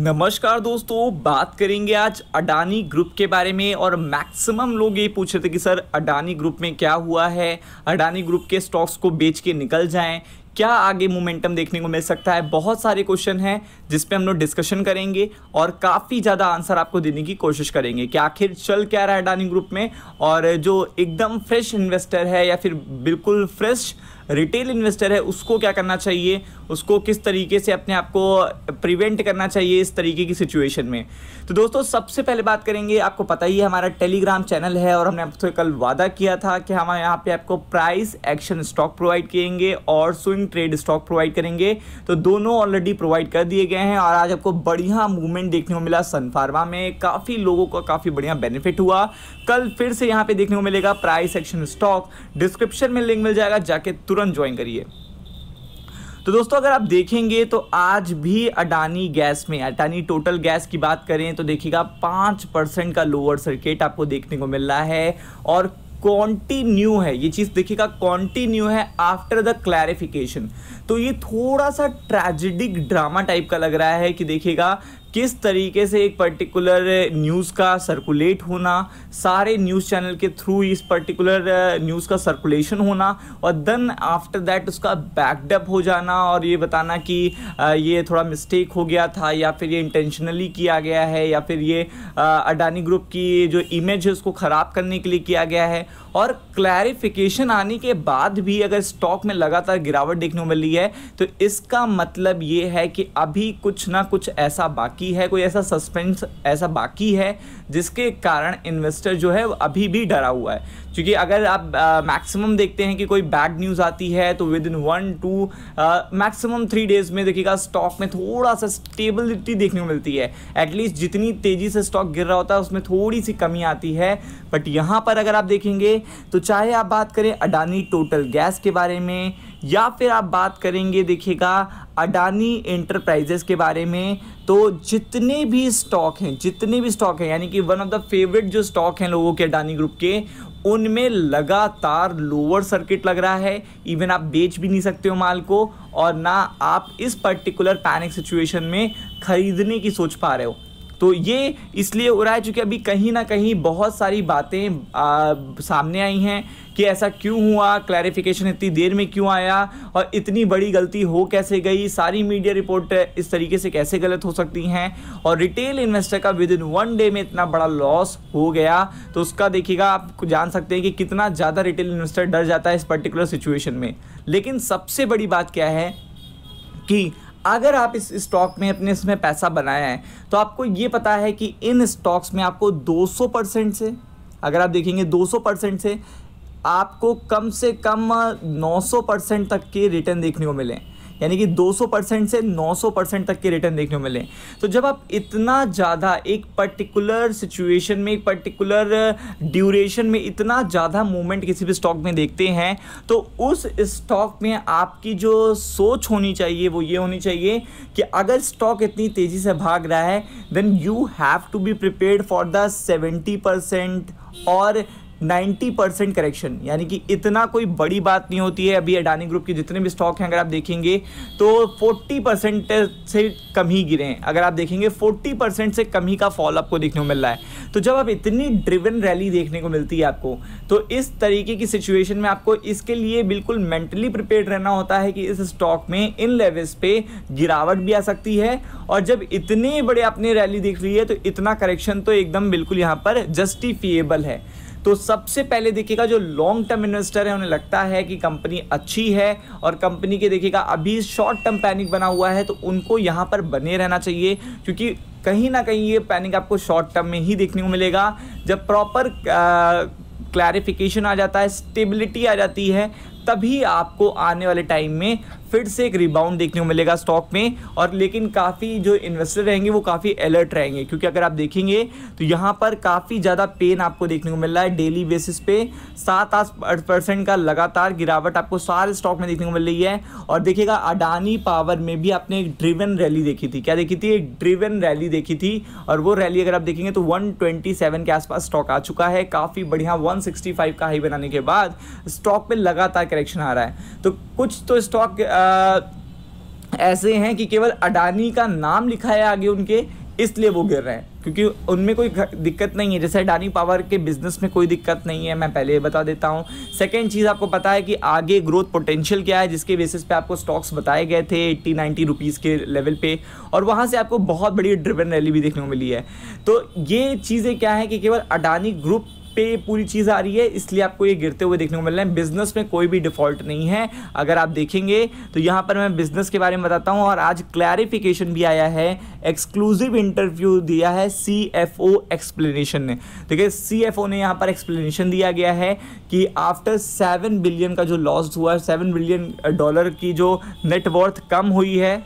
नमस्कार दोस्तों बात करेंगे आज अडानी ग्रुप के बारे में और मैक्सिमम लोग ये पूछ रहे थे कि सर अडानी ग्रुप में क्या हुआ है अडानी ग्रुप के स्टॉक्स को बेच के निकल जाएं क्या आगे मोमेंटम देखने को मिल सकता है बहुत सारे क्वेश्चन हैं जिस पे हम लोग डिस्कशन करेंगे और काफ़ी ज़्यादा आंसर आपको देने की कोशिश करेंगे कि आखिर चल क्या रहा है अडानी ग्रुप में और जो एकदम फ्रेश इन्वेस्टर है या फिर बिल्कुल फ्रेश रिटेल इन्वेस्टर है उसको क्या करना चाहिए उसको किस तरीके से अपने आप को प्रिवेंट करना चाहिए इस तरीके की सिचुएशन में तो दोस्तों सबसे पहले बात करेंगे आपको पता ही है हमारा टेलीग्राम चैनल है और हमने आपसे कल वादा किया था कि हम यहाँ पे आपको प्राइस एक्शन स्टॉक प्रोवाइड करेंगे और स्विंग ट्रेड स्टॉक प्रोवाइड करेंगे तो दोनों ऑलरेडी प्रोवाइड कर दिए गए हैं और आज आपको बढ़िया मूवमेंट देखने को मिला सनफार्मा में काफ़ी लोगों का काफ़ी बढ़िया बेनिफिट हुआ कल फिर से यहाँ पे देखने को मिलेगा प्राइस एक्शन स्टॉक डिस्क्रिप्शन में लिंक मिल जाएगा जाके तुरंत तुरंत ज्वाइन करिए तो दोस्तों अगर आप देखेंगे तो आज भी अडानी गैस में अडानी टोटल गैस की बात करें तो देखिएगा पाँच परसेंट का लोअर सर्किट आपको देखने को मिल रहा है और कॉन्टिन्यू है ये चीज़ देखिएगा कॉन्टिन्यू है आफ्टर द क्लैरिफिकेशन तो ये थोड़ा सा ट्रेजिडिक ड्रामा टाइप का लग रहा है कि देखिएगा किस तरीके से एक पर्टिकुलर न्यूज़ का सर्कुलेट होना सारे न्यूज़ चैनल के थ्रू इस पर्टिकुलर न्यूज़ का सर्कुलेशन होना और देन आफ्टर दैट उसका बैकडअप हो जाना और ये बताना कि ये थोड़ा मिस्टेक हो गया था या फिर ये इंटेंशनली किया गया है या फिर ये अडानी ग्रुप की जो इमेज है उसको ख़राब करने के लिए किया गया है और क्लैरिफिकेशन आने के बाद भी अगर स्टॉक में लगातार गिरावट देखने को मिली है तो इसका मतलब ये है कि अभी कुछ ना कुछ ऐसा बाकी बाकी है कोई ऐसा सस्पेंस ऐसा बाकी है जिसके कारण इन्वेस्टर जो है अभी भी डरा हुआ है क्योंकि अगर आप मैक्सिमम देखते हैं कि कोई बैड न्यूज़ आती है तो within one two maximum three days में देखिएगा स्टॉक में थोड़ा सा स्टेबिलिटी देखने को मिलती है एटलीस्ट जितनी तेज़ी से स्टॉक गिर रहा होता है उसमें थोड़ी सी कमी आती है बट यहाँ पर अगर आप देखेंगे तो चाहे आप बात करें अडानी टोटल गैस के बारे में या फिर आप बात करेंगे देखिएगा अडानी इंटरप्राइजेस के बारे में तो जितने भी स्टॉक हैं जितने भी स्टॉक हैं यानी कि वन ऑफ द फेवरेट जो स्टॉक हैं लोगों के अडानी ग्रुप के उनमें लगातार लोअर सर्किट लग रहा है इवन आप बेच भी नहीं सकते हो माल को और ना आप इस पर्टिकुलर पैनिक सिचुएशन में ख़रीदने की सोच पा रहे हो तो ये इसलिए हो रहा है चूँकि अभी कहीं ना कहीं बहुत सारी बातें सामने आई हैं कि ऐसा क्यों हुआ क्लैरिफिकेशन इतनी देर में क्यों आया और इतनी बड़ी गलती हो कैसे गई सारी मीडिया रिपोर्ट इस तरीके से कैसे गलत हो सकती हैं और रिटेल इन्वेस्टर का विद इन वन डे में इतना बड़ा लॉस हो गया तो उसका देखिएगा आप जान सकते हैं कि कितना ज़्यादा रिटेल इन्वेस्टर डर जाता है इस पर्टिकुलर सिचुएशन में लेकिन सबसे बड़ी बात क्या है कि अगर आप इस स्टॉक में अपने इसमें पैसा बनाया है तो आपको ये पता है कि इन स्टॉक्स में आपको 200 परसेंट से अगर आप देखेंगे 200 परसेंट से आपको कम से कम 900 परसेंट तक के रिटर्न देखने को मिले यानी कि 200 परसेंट से 900 परसेंट तक के रिटर्न देखने को मिले तो जब आप इतना ज़्यादा एक पर्टिकुलर सिचुएशन में एक पर्टिकुलर ड्यूरेशन में इतना ज़्यादा मूवमेंट किसी भी स्टॉक में देखते हैं तो उस स्टॉक में आपकी जो सोच होनी चाहिए वो ये होनी चाहिए कि अगर स्टॉक इतनी तेज़ी से भाग रहा है then you have to be prepare for the seventy percent और 90 परसेंट करेक्शन यानी कि इतना कोई बड़ी बात नहीं होती है अभी अडानी ग्रुप के जितने भी स्टॉक हैं अगर आप देखेंगे तो 40 परसेंट से कम ही गिरे हैं अगर आप देखेंगे 40 परसेंट से कम ही का फॉल आपको देखने को मिल रहा है तो जब आप इतनी ड्रिवन रैली देखने को मिलती है आपको तो इस तरीके की सिचुएशन में आपको इसके लिए बिल्कुल मेंटली प्रिपेयर रहना होता है कि इस स्टॉक में इन लेवल्स पे गिरावट भी आ सकती है और जब इतने बड़े आपने रैली देख ली है तो इतना करेक्शन तो एकदम बिल्कुल यहाँ पर जस्टिफिएबल है तो सबसे पहले देखिएगा जो लॉन्ग टर्म इन्वेस्टर है उन्हें लगता है कि कंपनी अच्छी है और कंपनी के देखिएगा अभी शॉर्ट टर्म पैनिक बना हुआ है तो उनको यहाँ पर बने रहना चाहिए क्योंकि कहीं ना कहीं ये पैनिक आपको शॉर्ट टर्म में ही देखने को मिलेगा जब प्रॉपर क्लैरिफिकेशन आ जाता है स्टेबिलिटी आ जाती है तभी आपको आने वाले टाइम में फिर से एक रिबाउंड देखने को मिलेगा स्टॉक में और लेकिन काफ़ी जो इन्वेस्टर रहेंगे वो काफ़ी अलर्ट रहेंगे क्योंकि अगर आप देखेंगे तो यहाँ पर काफ़ी ज़्यादा पेन आपको देखने को मिल रहा है डेली बेसिस पे सात आठ परसेंट का लगातार गिरावट आपको सारे स्टॉक में देखने को मिल रही है और देखिएगा अडानी पावर में भी आपने एक ड्रिवन रैली देखी थी क्या देखी थी एक ड्रिवन रैली देखी थी और वो रैली अगर आप देखेंगे तो वन के आसपास स्टॉक आ चुका है काफ़ी बढ़िया वन का हाई बनाने के बाद स्टॉक पर लगातार करेक्शन आ रहा है तो कुछ तो स्टॉक ऐसे हैं कि केवल अडानी का नाम लिखा है आगे उनके इसलिए वो गिर रहे हैं क्योंकि उनमें कोई दिक्कत नहीं है जैसे अडानी पावर के बिज़नेस में कोई दिक्कत नहीं है मैं पहले बता देता हूँ सेकेंड चीज़ आपको पता है कि आगे ग्रोथ पोटेंशियल क्या है जिसके बेसिस पे आपको स्टॉक्स बताए गए थे 80 90 रुपीज़ के लेवल पे और वहाँ से आपको बहुत बड़ी ड्रिवन रैली भी देखने को मिली है तो ये चीज़ें क्या है कि केवल अडानी ग्रुप पे पूरी चीज़ आ रही है इसलिए आपको ये गिरते हुए देखने को मिल रहा है बिजनेस में कोई भी डिफॉल्ट नहीं है अगर आप देखेंगे तो यहाँ पर मैं बिजनेस के बारे में बताता हूँ और आज क्लैरिफिकेशन भी आया है एक्सक्लूसिव इंटरव्यू दिया है सी एफ ओ एक्सप्लेनेशन ने देखिए सी एफ ओ ने यहाँ पर एक्सप्लेनेशन दिया गया है कि आफ्टर सेवन बिलियन का जो लॉस हुआ है सेवन बिलियन डॉलर की जो नेटवर्थ कम हुई है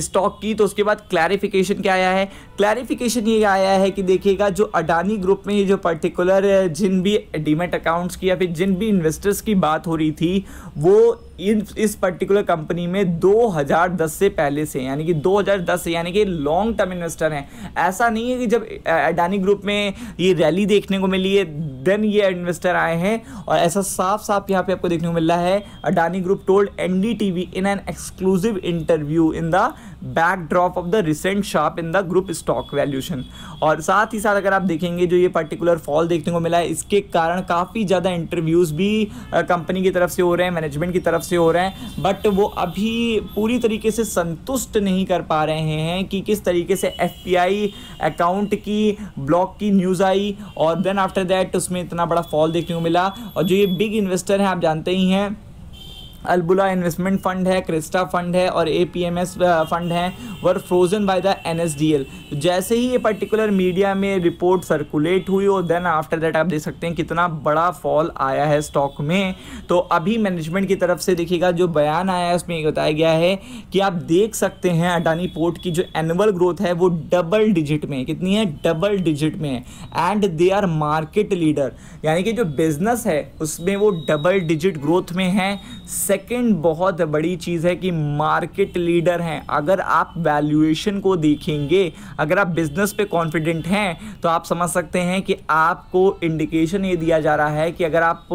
स्टॉक की तो उसके बाद क्लैरिफिकेशन क्या आया है क्लैरिफिकेशन ये आया है कि देखिएगा जो अडानी ग्रुप में ये जो पर्टिकुलर जिन भी डीमेट अकाउंट्स की या फिर जिन भी इन्वेस्टर्स की बात हो रही थी वो इन इस पर्टिकुलर कंपनी में 2010 से पहले से यानी कि 2010 से यानी कि लॉन्ग टर्म इन्वेस्टर हैं ऐसा नहीं है कि जब अडानी ग्रुप में ये रैली देखने को मिली है देन ये इन्वेस्टर आए हैं और ऐसा साफ साफ यहाँ पे आपको देखने को मिल रहा है Adani group told an in an exclusive interview in the backdrop of the recent sharp in the group stock valuation और साथ ही साथ अगर आप देखेंगे जो ये पर्टिकुलर फॉल देखने को मिला है इसके कारण काफ़ी ज़्यादा इंटरव्यूज़ भी कंपनी की तरफ से हो रहे हैं मैनेजमेंट की तरफ से हो रहे हैं बट वो अभी पूरी तरीके से संतुष्ट नहीं कर पा रहे हैं कि किस तरीके से एफ अकाउंट की ब्लॉक की न्यूज़ आई और देन आफ्टर दैट उसमें इतना बड़ा फॉल देखने को मिला और जो ये बिग इन्वेस्टर हैं आप जानते ही हैं अलबुला इन्वेस्टमेंट फंड है क्रिस्टा फंड है और A P M S fund है were frozen by the N S D L जैसे ही ये पर्टिकुलर मीडिया में रिपोर्ट सर्कुलेट हुई और देन आफ्टर दैट आप देख सकते हैं कितना बड़ा फॉल आया है स्टॉक में तो अभी मैनेजमेंट की तरफ से देखिएगा जो बयान आया है उसमें ये बताया गया है कि आप देख सकते हैं अडानी पोर्ट की जो एनुअल ग्रोथ है वो डबल डिजिट में कितनी है डबल डिजिट में है and they are market leader यानी कि जो बिजनेस है उसमें वो डबल डिजिट ग्रोथ में है सेकंड बहुत बड़ी चीज़ है कि मार्केट लीडर हैं अगर आप वैल्यूएशन को देखेंगे अगर आप बिजनेस पे कॉन्फिडेंट हैं तो आप समझ सकते हैं कि आपको इंडिकेशन ये दिया जा रहा है कि अगर आप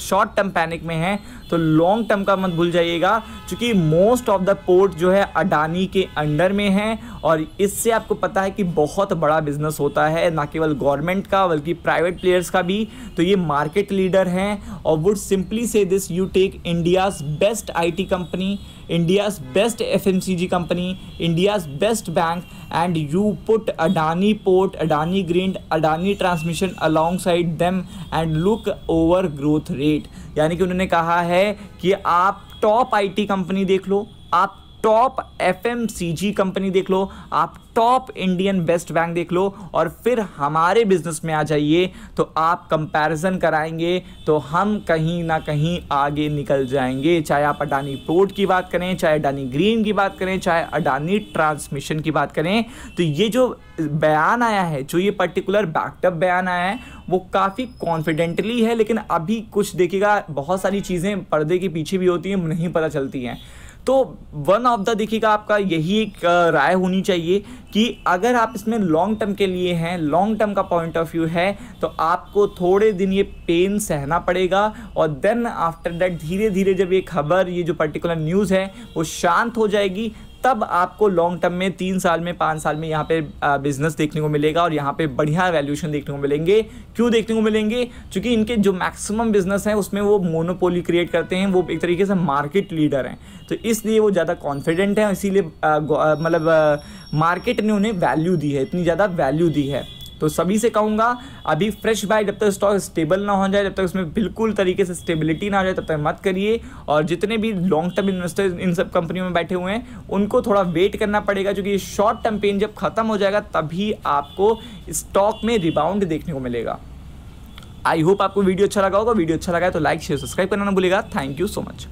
शॉर्ट टर्म पैनिक में हैं तो लॉन्ग टर्म का मत भूल जाइएगा क्योंकि मोस्ट ऑफ द पोर्ट जो है अडानी के अंडर में है और इससे आपको पता है कि बहुत बड़ा बिजनेस होता है ना केवल गवर्नमेंट का बल्कि प्राइवेट प्लेयर्स का भी तो ये मार्केट लीडर हैं और would simply say this you take India's best IT company India's best F M C G company India's best bank and you put Adani port Adani green Adani transmission alongside them and look over growth rate यानी कि उन्होंने कहा है कि आप top I T company देख लो आप top F company देख लो आप टॉप इंडियन बेस्ट बैंक देख लो और फिर हमारे बिजनेस में आ जाइए तो आप कंपैरिजन कराएंगे तो हम कहीं ना कहीं आगे निकल जाएंगे चाहे आप अडानी पोर्ट की बात करें चाहे अडानी ग्रीन की बात करें चाहे अडानी ट्रांसमिशन की बात करें तो ये जो बयान आया है जो ये पर्टिकुलर बैकअप बयान आया है वो काफ़ी कॉन्फिडेंटली है लेकिन अभी कुछ देखिएगा बहुत सारी चीज़ें पर्दे के पीछे भी होती हैं नहीं पता चलती हैं तो वन ऑफ द देखिएगा आपका यही एक राय होनी चाहिए कि अगर आप इसमें लॉन्ग टर्म के लिए हैं लॉन्ग टर्म का पॉइंट ऑफ व्यू है तो आपको थोड़े दिन ये पेन सहना पड़ेगा और देन आफ्टर दैट धीरे धीरे जब ये खबर ये जो पर्टिकुलर न्यूज़ है वो शांत हो जाएगी तब आपको लॉन्ग टर्म में तीन साल में पाँच साल में यहाँ पे बिजनेस देखने को मिलेगा और यहाँ पे बढ़िया वैल्यूशन देखने को मिलेंगे क्यों देखने को मिलेंगे क्योंकि इनके जो मैक्सिमम बिजनेस हैं उसमें वो मोनोपोली क्रिएट करते हैं वो एक तरीके से मार्केट लीडर हैं तो इसलिए वो ज़्यादा कॉन्फिडेंट हैं इसीलिए मतलब मार्केट ने उन्हें वैल्यू दी है इतनी ज़्यादा वैल्यू दी है तो सभी से कहूँगा अभी फ्रेश बाय जब तक स्टॉक स्टेबल ना हो जाए जब तक उसमें बिल्कुल तरीके से स्टेबिलिटी ना हो जाए तब तक मत करिए और जितने भी लॉन्ग टर्म इन्वेस्टर्स इन सब कंपनियों में बैठे हुए हैं उनको थोड़ा वेट करना पड़ेगा क्योंकि शॉर्ट टर्म पेन जब ख़त्म हो जाएगा तभी आपको स्टॉक में रिबाउंड देखने को मिलेगा आई होप आपको वीडियो अच्छा लगा होगा वीडियो अच्छा लगा है तो लाइक शेयर सब्सक्राइब करना ना भूलेगा थैंक यू सो मच